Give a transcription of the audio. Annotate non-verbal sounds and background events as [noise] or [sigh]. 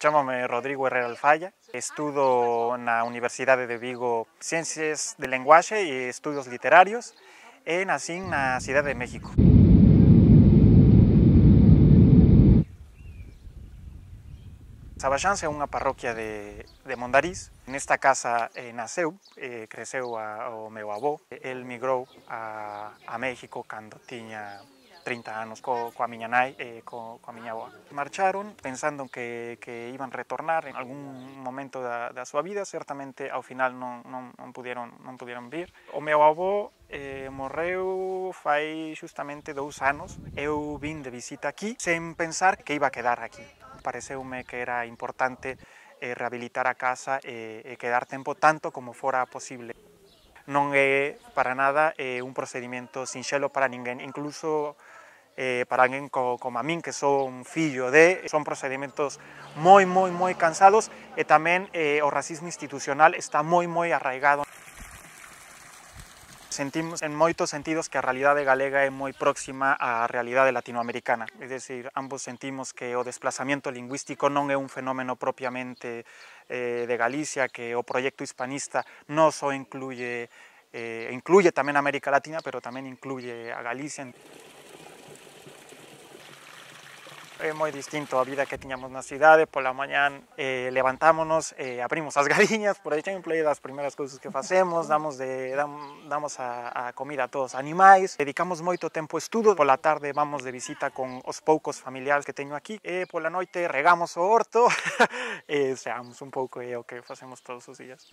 Chámame Rodrigo Herrera Alfaya, estudo la Universidad de Vigo Ciencias del Lenguaje y Estudios Literarios en nací en la Ciudad de México. Saballán es una parroquia de, de Mondariz. esta casa eh, naceu, eh, creceu a, o meu avó. El a, a México cuando tenía... 30 años, con mi miña nai Marcharon pensando que, iban a retornar en algún momento de su vida, Ciertamente, al final no pudieron, no pudieron vir. O meu eh, morreu fai justamente dos años. Eu vin de visita aquí sin pensar que iba a quedar aquí. pareció que era importante eh, rehabilitar a casa y eh, e quedar tiempo tanto como fuera posible. non é para nada eh, un procedimento sinxelo para ninguén, incluso eh, para alguén co, como a min, que sou un fillo de, son procedimentos moi, moi, moi cansados e tamén eh, o racismo institucional está moi, moi arraigado. sentimos en muchos sentidos que realidad de galega es muy próxima a realidad de latinoamericana. Es decir, ambos sentimos que o desplazamiento lingüístico no es un fenómeno propiamente eh, de Galicia, que o proyecto hispanista no solo incluye eh, incluye América Latina, pero también incluye a Galicia. Muy muy distinto a vida que en na cidade, Por la mañana eh, levantámonos, eh, abrimos las [laughs] gariñas, por también y las primeras cosas que hacemos, damos, de, damos a, comida a todos los animales, dedicamos mucho tiempo a por la tarde vamos de visita con los pocos familiares que tengo aquí, eh, por la noche regamos o horto, [laughs] seamos un poco lo o que hacemos todos los días.